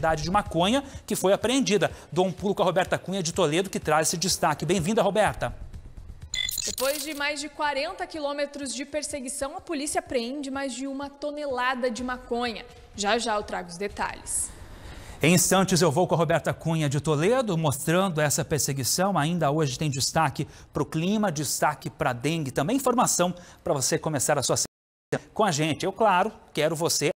quantidade de maconha que foi apreendida. Dou um pulo com a Roberta Cunha de Toledo, que traz esse destaque. Bem-vinda, Roberta. Depois de mais de 40 quilômetros de perseguição, a polícia apreende mais de uma tonelada de maconha. Já já eu trago os detalhes. Em instantes eu vou com a Roberta Cunha de Toledo, mostrando essa perseguição. Ainda hoje tem destaque para o clima, destaque para a dengue, também informação para você começar a sua com a gente. Eu, claro, quero você